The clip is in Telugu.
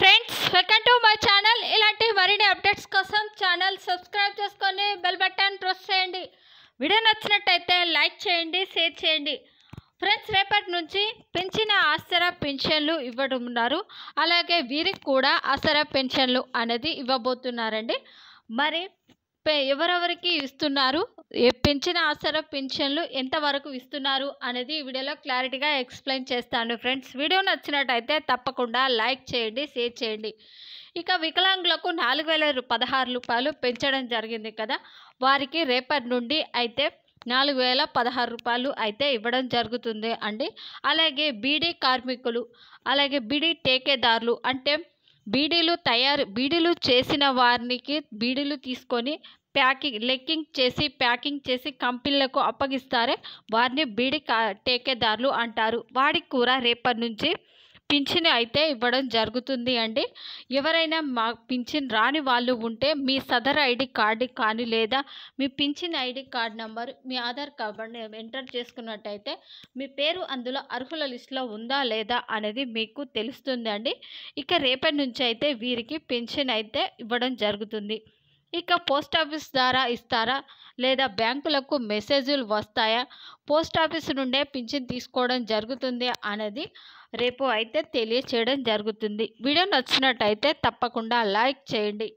friends welcome to my channel ఇలాంటి మరిన్ని అప్డేట్స్ కోసం ఛానల్ సబ్స్క్రైబ్ చేసుకొని బెల్ బటన్ ప్రెస్ చేయండి వీడియో నచ్చినట్టయితే లైక్ చేయండి షేర్ చేయండి ఫ్రెండ్స్ రేపటి నుంచి పెంచిన ఆసర పెన్షన్లు ఇవ్వడున్నారు అలాగే వీరికి కూడా ఆసర పెన్షన్లు అనేది ఇవ్వబోతున్నారండి మరి ఎవరెవరికి ఇస్తున్నారు పెంచిన ఆసర పెన్షన్లు ఎంతవరకు ఇస్తున్నారు అనేది ఈ వీడియోలో క్లారిటీగా ఎక్స్ప్లెయిన్ చేస్తాను ఫ్రెండ్స్ వీడియో నచ్చినట్టయితే తప్పకుండా లైక్ చేయండి షేర్ చేయండి ఇక వికలాంగులకు నాలుగు వేల పదహారు రూపాయలు పెంచడం జరిగింది కదా వారికి రేపటి నుండి అయితే నాలుగు వేల పదహారు రూపాయలు అయితే ఇవ్వడం జరుగుతుంది అండి అలాగే బీడీ కార్మికులు అలాగే బీడీ టేకేదారులు అంటే బీడీలు తయారు బీడీలు చేసిన వారికి బీడీలు తీసుకొని ప్యాకింగ్ లెక్కింగ్ చేసి ప్యాకింగ్ చేసి కంపెనీలకు అప్పగిస్తారే వారిని బీడీ టేకేదారులు అంటారు వాడి కూర రేపటి నుంచి పింఛన్ అయితే ఇవ్వడం జరుగుతుంది అండి ఎవరైనా మా పింఛన్ రాని వాళ్ళు ఉంటే మీ సదర్ ఐడి కార్డు కానీ లేదా మీ పింఛన్ ఐడి కార్డ్ నెంబర్ మీ ఆధార్ కార్డ్ని ఎంటర్ చేసుకున్నట్టయితే మీ పేరు అందులో అర్హుల లిస్టులో ఉందా లేదా అనేది మీకు తెలుస్తుందండి ఇక రేపటి నుంచి అయితే వీరికి పింఛన్ అయితే ఇవ్వడం జరుగుతుంది ఇక పోస్ట్ ఆఫీస్ ద్వారా ఇస్తారా లేదా బ్యాంకులకు మెసేజ్లు వస్తాయా పోస్ట్ ఆఫీస్ నుండే పింఛన్ తీసుకోవడం జరుగుతుంది అనేది రేపు అయితే తెలియచేయడం జరుగుతుంది వీడియో నచ్చినట్టయితే తప్పకుండా లైక్ చేయండి